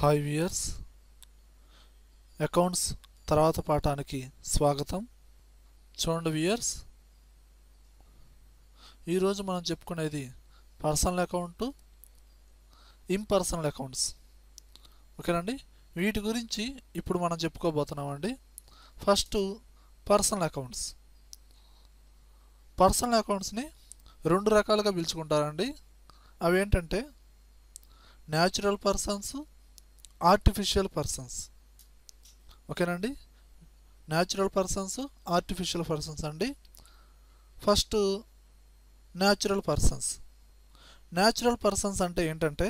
hi viewers accounts తర్వాత పాఠానికి స్వాగతం చూడండి వియర్స్ ఈరోజు మనం చెప్పుకునేది పర్సనల్ అకౌంట్ ఇంపర్సనల్ అకౌంట్స్ ఓకేనండి వీటి గురించి ఇప్పుడు మనం చెప్పుకోబోతున్నామండి ఫస్ట్ పర్సనల్ అకౌంట్స్ పర్సనల్ అకౌంట్స్ని రెండు రకాలుగా పిలుచుకుంటారండి అవేంటంటే న్యాచురల్ పర్సన్స్ ఆర్టిఫిషియల్ పర్సన్స్ ఓకేనండి న్యాచురల్ పర్సన్స్ ఆర్టిఫిషియల్ పర్సన్స్ అండి first natural persons natural persons అంటే ఏంటంటే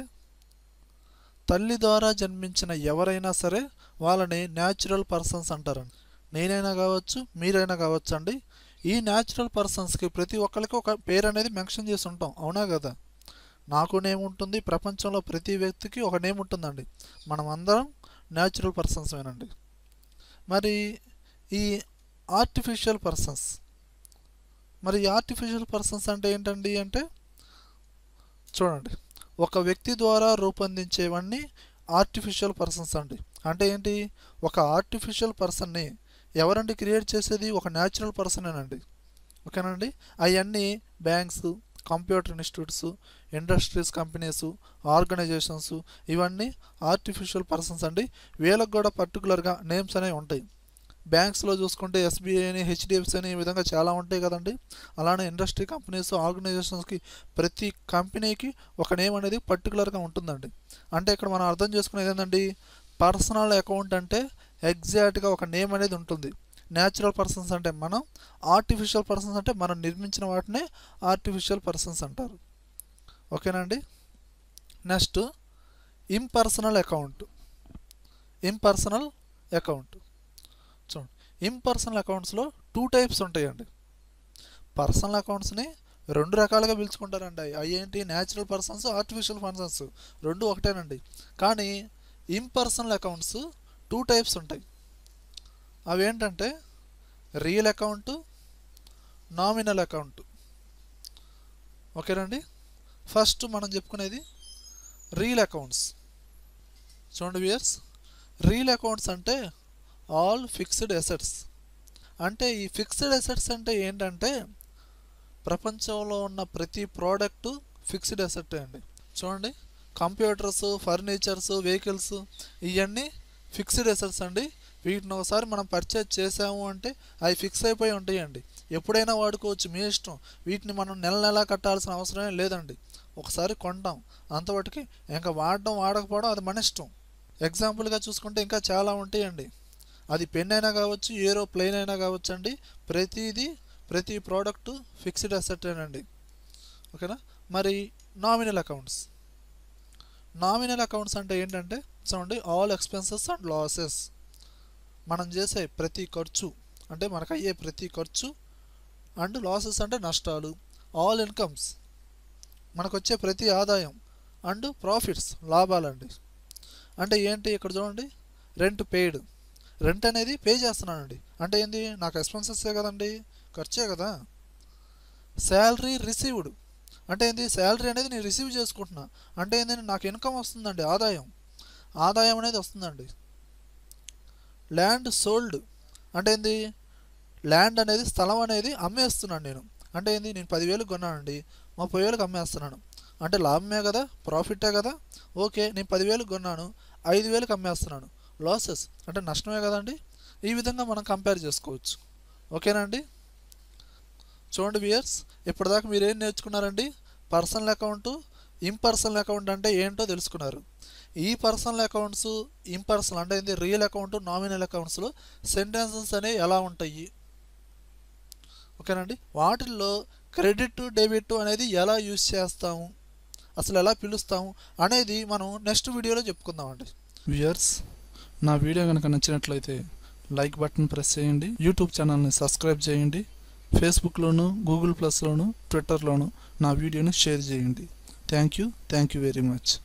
తల్లి ద్వారా జన్మించిన ఎవరైనా సరే వాళ్ళని న్యాచురల్ పర్సన్స్ అంటారండి నేనైనా కావచ్చు మీరైనా కావచ్చు అండి ఈ న్యాచురల్ పర్సన్స్కి ప్రతి ఒక్కరికి ఒక పేరు అనేది మెన్షన్ చేసి ఉంటాం అవునా కదా నాకు నేమ్ ఉంటుంది ప్రపంచంలో ప్రతి వ్యక్తికి ఒక నేమ్ ఉంటుందండి మనం అందరం న్యాచురల్ వేనండి మరి ఈ ఆర్టిఫిషియల్ పర్సన్స్ మరి ఆర్టిఫిషియల్ పర్సన్స్ అంటే ఏంటండి అంటే చూడండి ఒక వ్యక్తి ద్వారా రూపొందించేవన్నీ ఆర్టిఫిషియల్ పర్సన్స్ అండి అంటే ఏంటి ఒక ఆర్టిఫిషియల్ పర్సన్ని ఎవరండి క్రియేట్ చేసేది ఒక న్యాచురల్ పర్సనేనండి ఓకేనండి అవన్నీ banks computer institutes industries companies organisations ఇవన్నీ ఆర్టిఫిషియల్ పర్సన్స్ అండి వీళ్ళకి కూడా పర్టికులర్గా నేమ్స్ అనేవి ఉంటాయి బ్యాంక్స్లో చూసుకుంటే ఎస్బీఐ అని హెచ్డిఎఫ్సి అని ఈ విధంగా చాలా ఉంటాయి కదండి అలానే ఇండస్ట్రీ కంపెనీస్ ఆర్గనైజేషన్స్కి ప్రతి కంపెనీకి ఒక నేమ్ అనేది పర్టికులర్గా ఉంటుందండి అంటే ఇక్కడ మనం అర్థం చేసుకునేది ఏంటండి పర్సనల్ అకౌంట్ అంటే ఎగ్జాక్ట్గా ఒక నేమ్ అనేది ఉంటుంది న్యాచురల్ పర్సన్స్ అంటే మనం ఆర్టిఫిషియల్ పర్సన్స్ అంటే మనం నిర్మించిన వాటినే ఆర్టిఫిషియల్ పర్సన్స్ అంటారు ఓకేనండి next impersonal account impersonal account చూడండి ఇంపర్సనల్ అకౌంట్స్లో టూ టైప్స్ ఉంటాయండి పర్సనల్ అకౌంట్స్ని రెండు రకాలుగా పిలుచుకుంటారండి అవేంటి న్యాచురల్ పర్సన్స్ ఆర్టిఫిషియల్ పర్సన్స్ రెండు ఒకటేనండి కానీ ఇంపర్సనల్ అకౌంట్స్ టూ టైప్స్ ఉంటాయి అవేంటంటే రియల్ అకౌంటు నామినల్ అకౌంటు ఓకేనండి ఫస్ట్ మనం చెప్పుకునేది రియల్ అకౌంట్స్ చూడండి వియర్స్ రియల్ అకౌంట్స్ అంటే ఆల్ ఫిక్స్డ్ అసెట్స్ అంటే ఈ ఫిక్స్డ్ అసెట్స్ అంటే ఏంటంటే ప్రపంచంలో ఉన్న ప్రతి ప్రోడక్ట్ ఫిక్స్డ్ అసెట్ అండి చూడండి కంప్యూటర్స్ ఫర్నిచర్స్ వెహికల్స్ ఇవన్నీ ఫిక్స్డ్ అసెట్స్ అండి వీటిని ఒకసారి మనం పర్చేజ్ చేసాము అంటే అవి ఫిక్స్ అయిపోయి ఉంటాయండి ఎప్పుడైనా వాడుకోవచ్చు మీ ఇష్టం వీటిని మనం నెల నెలా కట్టాల్సిన అవసరమే లేదండి ఒకసారి కొంటాం అంతవరకు ఇంకా వాడడం వాడకపోవడం అది మన ఇష్టం ఎగ్జాంపుల్గా చూసుకుంటే ఇంకా చాలా ఉంటాయండి అది పెన్ అయినా కావచ్చు ఏరో అయినా కావచ్చు అండి ప్రతిదీ ప్రతి ప్రోడక్ట్ ఫిక్స్డ్ అసెట్టేనండి ఓకేనా మరి నామినల్ అకౌంట్స్ నామినల్ అకౌంట్స్ అంటే ఏంటంటే చూడండి ఆల్ ఎక్స్పెన్సెస్ అండ్ లాసెస్ మనం చేసే ప్రతి ఖర్చు అంటే మనకు అయ్యే ప్రతి ఖర్చు అండ్ లాసెస్ అంటే నష్టాలు ఆల్ ఇన్కమ్స్ మనకు వచ్చే ప్రతి ఆదాయం అండ్ ప్రాఫిట్స్ లాభాలండి అంటే ఏంటి ఇక్కడ చూడండి రెంట్ పెయిడ్ రెంట్ అనేది పే చేస్తున్నానండి అంటే ఏంది నాకు ఎక్స్పెన్సెసే కదండి ఖర్చే కదా శాలరీ రిసీవ్డ్ అంటే ఏంది శాలరీ అనేది నేను రిసీవ్ చేసుకుంటున్నా అంటే ఏంది నాకు ఇన్కమ్ వస్తుందండి ఆదాయం ఆదాయం అనేది వస్తుందండి ల్యాండ్ సోల్డ్ అంటే ఏంది ల్యాండ్ అనేది స్థలం అనేది అమ్మేస్తున్నాను నేను అంటే ఏంది నేను పదివేలు కొన్నానండి ముప్పై వేలకు అమ్మేస్తున్నాను అంటే లాభమే కదా ప్రాఫిటే కదా ఓకే నేను పదివేలు కొన్నాను ఐదు వేలకు అమ్మేస్తున్నాను లాసెస్ అంటే నష్టమే కదండి ఈ విధంగా మనం కంపేర్ చేసుకోవచ్చు ఓకేనండి చూడండి వియర్స్ ఇప్పటిదాకా మీరు ఏం నేర్చుకున్నారండి పర్సనల్ అకౌంట్ ఇంపర్సనల్ అకౌంట్ అంటే ఏంటో తెలుసుకున్నారు ఈ పర్సనల్ అకౌంట్స్ ఇంపర్సనల్ అంటే ఇది రియల్ అకౌంట్ నామినల్ అకౌంట్స్లో సెంటెన్సెస్ అనేవి ఎలా ఉంటాయి ఓకేనండి వాటిల్లో క్రెడిట్ డెబిట్ అనేది ఎలా యూజ్ చేస్తాము అసలు ఎలా పిలుస్తాము అనేది మనం నెక్స్ట్ వీడియోలో చెప్పుకుందామండి వ్యూయర్స్ నా వీడియో కనుక నచ్చినట్లయితే లైక్ బటన్ ప్రెస్ చేయండి యూట్యూబ్ ఛానల్ని సబ్స్క్రైబ్ చేయండి ఫేస్బుక్లోను గూగుల్ ప్లస్లోను ట్విట్టర్లోను నా వీడియోని షేర్ చేయండి thank you thank you very much